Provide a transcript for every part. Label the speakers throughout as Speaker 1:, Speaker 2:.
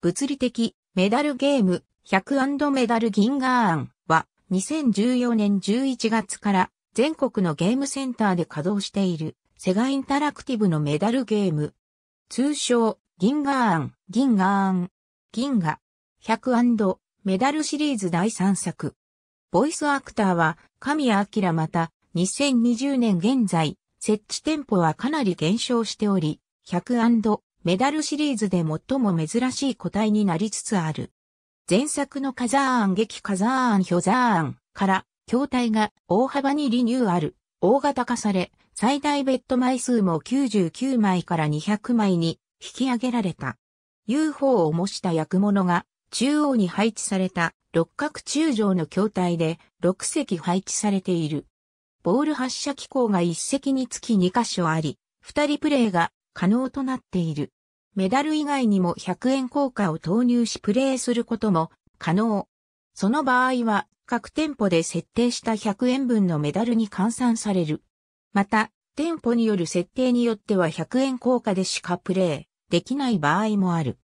Speaker 1: 物理的メダルゲーム 100& メダル銀河案は2014年11月から全国のゲームセンターで稼働しているセガインタラクティブのメダルゲーム。通称銀河案、銀河案、銀河 100& メダルシリーズ第3作。ボイスアクターは神谷明また2020年現在設置店舗はかなり減少しており、100& メダルシリーズで最も珍しい個体になりつつある。前作のカザーン劇カザーンヒョザーンから、筐体が大幅にリニューアル、大型化され、最大ベッド枚数も99枚から200枚に引き上げられた。UFO を模した役物が中央に配置された六角柱状の筐体で6隻配置されている。ボール発射機構が1隻につき2箇所あり、2人プレイが可能となっている。メダル以外にも100円硬貨を投入しプレイすることも可能。その場合は、各店舗で設定した100円分のメダルに換算される。また、店舗による設定によっては100円硬貨でしかプレイできない場合もある。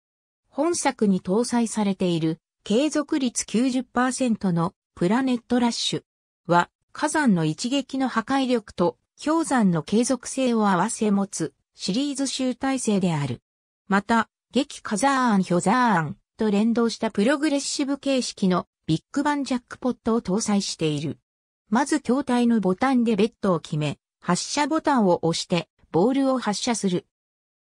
Speaker 1: 本作に搭載されている継続率90%のプラネットラッシュは火山の一撃の破壊力と氷山の継続性を合わせ持つシリーズ集大成である。また、激カザーン・ヒョザーンと連動したプログレッシブ形式のビッグバンジャックポットを搭載している。まず筐体のボタンでベッドを決め、発射ボタンを押してボールを発射する。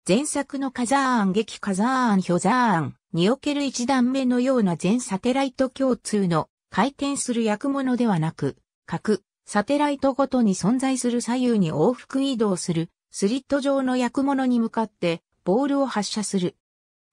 Speaker 1: 前作のカザーン激カザーン・ヒョザーンにおける一段目のような全サテライト共通の回転する役物ではなく、各サテライトごとに存在する左右に往復移動するスリット状の役物に向かってボールを発射する。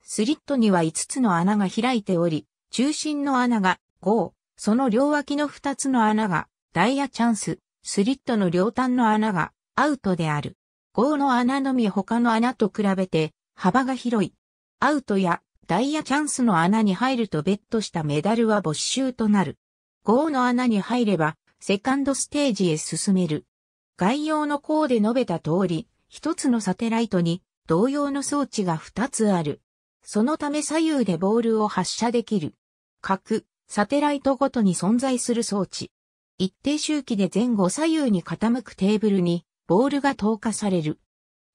Speaker 1: スリットには5つの穴が開いており、中心の穴が5、その両脇の2つの穴がダイヤチャンス、スリットの両端の穴がアウトである。5の穴のみ他の穴と比べて幅が広い。アウトやダイヤチャンスの穴に入るとベットしたメダルは没収となる。5の穴に入ればセカンドステージへ進める。概要の項で述べた通り、1つのサテライトに同様の装置が2つある。そのため左右でボールを発射できる。各、サテライトごとに存在する装置。一定周期で前後左右に傾くテーブルに、ボールが投下される。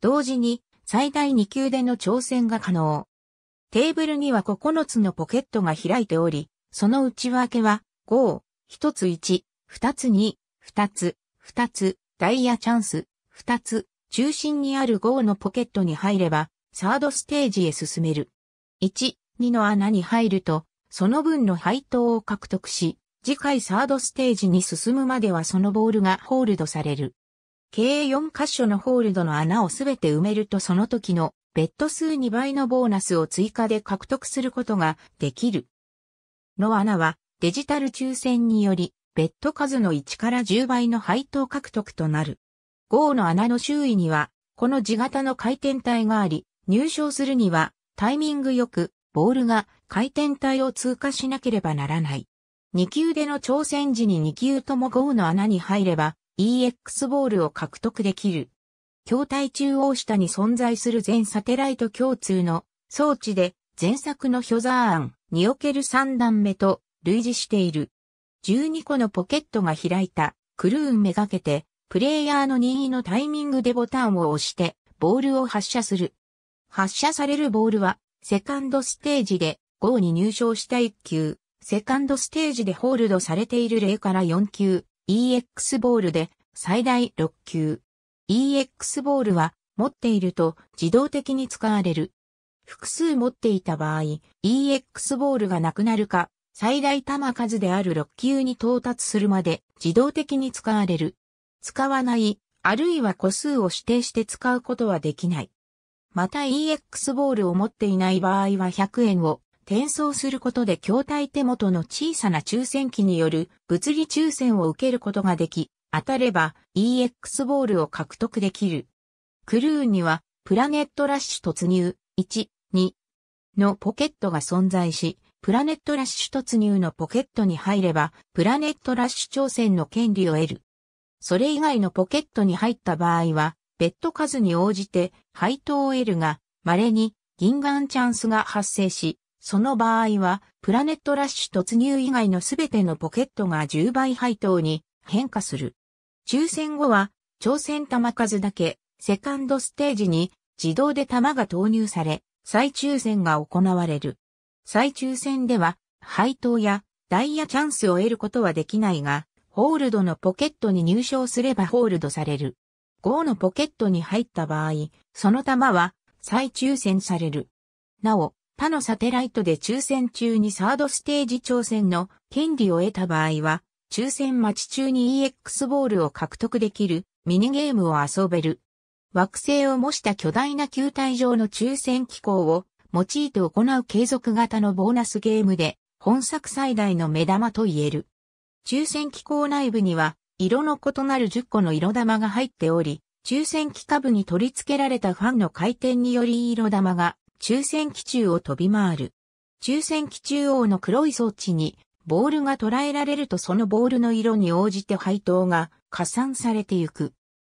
Speaker 1: 同時に、最大2球での挑戦が可能。テーブルには9つのポケットが開いており、その内訳は、5、1つ1、2つ2、2つ、2つ、ダイヤチャンス、2つ、中心にある号のポケットに入れば、サードステージへ進める。1、2の穴に入ると、その分の配当を獲得し、次回サードステージに進むまではそのボールがホールドされる。計4箇所のホールドの穴をすべて埋めるとその時のベッド数2倍のボーナスを追加で獲得することができる。の穴はデジタル抽選によりベッド数の1から10倍の配当獲得となる。号の穴の周囲には、この地型の回転体があり、入賞するには、タイミングよく、ボールが回転体を通過しなければならない。2球での挑戦時に2球とも号の穴に入れば、EX ボールを獲得できる。筐体中央下に存在する全サテライト共通の装置で、前作のヒョザー案、における3段目と類似している。12個のポケットが開いたクルーンめがけてプレイヤーの任意のタイミングでボタンを押して、ボールを発射する。発射されるボールは、セカンドステージで、g に入賞した1球、セカンドステージでホールドされている0から4球、EX ボールで、最大6球。EX ボールは、持っていると自動的に使われる。複数持っていた場合、EX ボールがなくなるか、最大玉数である6球に到達するまで自動的に使われる。使わない、あるいは個数を指定して使うことはできない。また EX ボールを持っていない場合は100円を転送することで筐体手元の小さな抽選機による物理抽選を受けることができ、当たれば EX ボールを獲得できる。クルーにはプラネットラッシュ突入1、2のポケットが存在し、プラネットラッシュ突入のポケットに入れば、プラネットラッシュ挑戦の権利を得る。それ以外のポケットに入った場合は、ベッド数に応じて配当を得るが、稀に銀眼チャンスが発生し、その場合は、プラネットラッシュ突入以外のすべてのポケットが10倍配当に変化する。抽選後は、挑戦玉数だけ、セカンドステージに自動で玉が投入され、再抽選が行われる。再抽選では、配当やダイヤチャンスを得ることはできないが、ホールドのポケットに入賞すればホールドされる。ゴーのポケットに入った場合、その球は再抽選される。なお、他のサテライトで抽選中にサードステージ挑戦の権利を得た場合は、抽選待ち中に EX ボールを獲得できるミニゲームを遊べる。惑星を模した巨大な球体上の抽選機構を用いて行う継続型のボーナスゲームで、本作最大の目玉と言える。抽選機構内部には、色の異なる10個の色玉が入っており、抽選機下部に取り付けられたファンの回転により色玉が抽選機中を飛び回る。抽選機中央の黒い装置にボールが捉えられるとそのボールの色に応じて配当が加算されていく。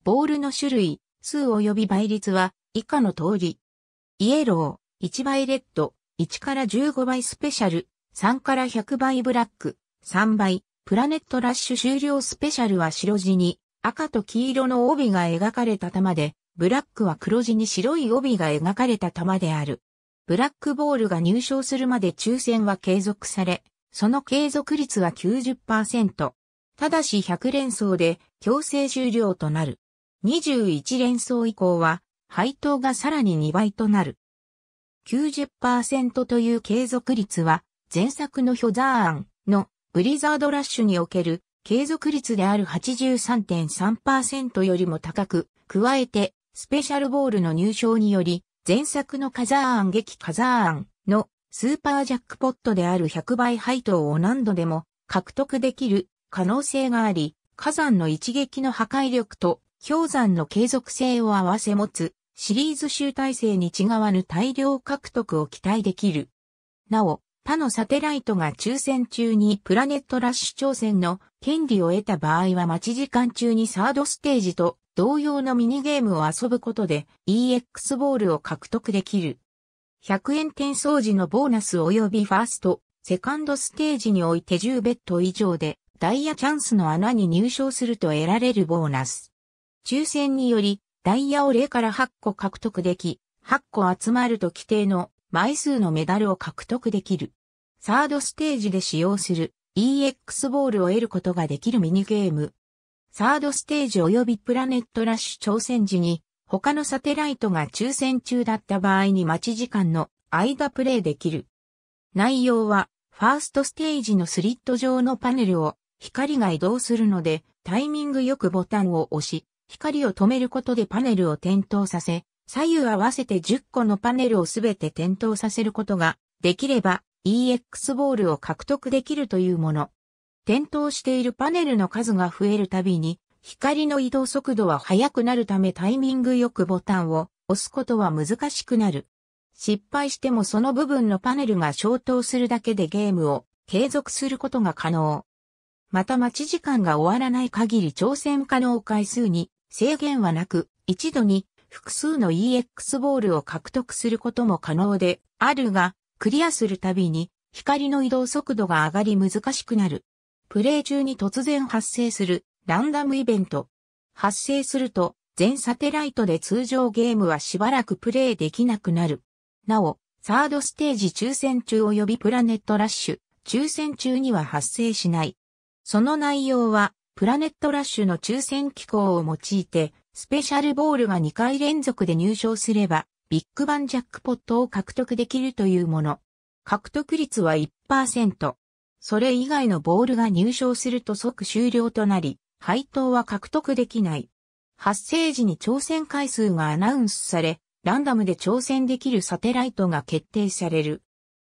Speaker 1: ボールの種類、数及び倍率は以下の通り。イエロー、1倍レッド、1から15倍スペシャル、3から100倍ブラック、3倍、プラネットラッシュ終了スペシャルは白地に赤と黄色の帯が描かれた玉で、ブラックは黒地に白い帯が描かれた玉である。ブラックボールが入賞するまで抽選は継続され、その継続率は90%。ただし100連想で強制終了となる。21連想以降は配当がさらに2倍となる。90%という継続率は前作のヒョザーンのブリザードラッシュにおける継続率である83.3%よりも高く、加えて、スペシャルボールの入賞により、前作のカザーアン劇カザーアンのスーパージャックポットである100倍配当を何度でも獲得できる可能性があり、火山の一撃の破壊力と氷山の継続性を合わせ持つシリーズ集大成に違わぬ大量獲得を期待できる。なお、他のサテライトが抽選中にプラネットラッシュ挑戦の権利を得た場合は待ち時間中にサードステージと同様のミニゲームを遊ぶことで EX ボールを獲得できる。100円転送時のボーナス及びファースト、セカンドステージにおいて10ベッド以上でダイヤチャンスの穴に入賞すると得られるボーナス。抽選によりダイヤを0から8個獲得でき、8個集まると規定の枚数のメダルを獲得できる。サードステージで使用する EX ボールを得ることができるミニゲーム。サードステージ及びプラネットラッシュ挑戦時に他のサテライトが抽選中だった場合に待ち時間の間プレイできる。内容はファーストステージのスリット状のパネルを光が移動するのでタイミングよくボタンを押し光を止めることでパネルを点灯させ左右合わせて10個のパネルをすべて点灯させることができれば EX ボールを獲得できるというもの。点灯しているパネルの数が増えるたびに光の移動速度は速くなるためタイミングよくボタンを押すことは難しくなる。失敗してもその部分のパネルが消灯するだけでゲームを継続することが可能。また待ち時間が終わらない限り挑戦可能回数に制限はなく、一度に複数の EX ボールを獲得することも可能であるが、クリアするたびに光の移動速度が上がり難しくなる。プレイ中に突然発生するランダムイベント。発生すると全サテライトで通常ゲームはしばらくプレイできなくなる。なお、サードステージ抽選中及びプラネットラッシュ、抽選中には発生しない。その内容は、プラネットラッシュの抽選機構を用いて、スペシャルボールが2回連続で入賞すれば、ビッグバンジャックポットを獲得できるというもの。獲得率は1%。それ以外のボールが入賞すると即終了となり、配当は獲得できない。発生時に挑戦回数がアナウンスされ、ランダムで挑戦できるサテライトが決定される。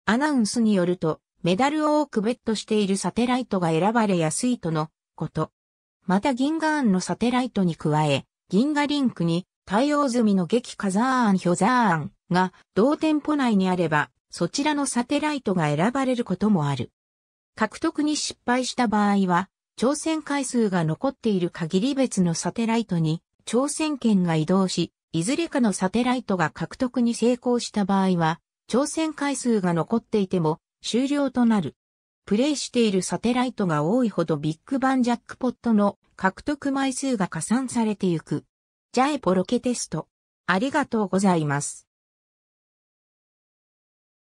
Speaker 1: アナウンスによると、メダルを多くベットしているサテライトが選ばれやすいとのこと。また銀河案のサテライトに加え、銀河リンクに対応済みの激火山案氷ーンが同店舗内にあれば、そちらのサテライトが選ばれることもある。獲得に失敗した場合は、挑戦回数が残っている限り別のサテライトに挑戦権が移動し、いずれかのサテライトが獲得に成功した場合は、挑戦回数が残っていても終了となる。プレイしているサテライトが多いほどビッグバンジャックポットの獲得枚数が加算されていく。ジャエポロケテスト。ありがとうございます。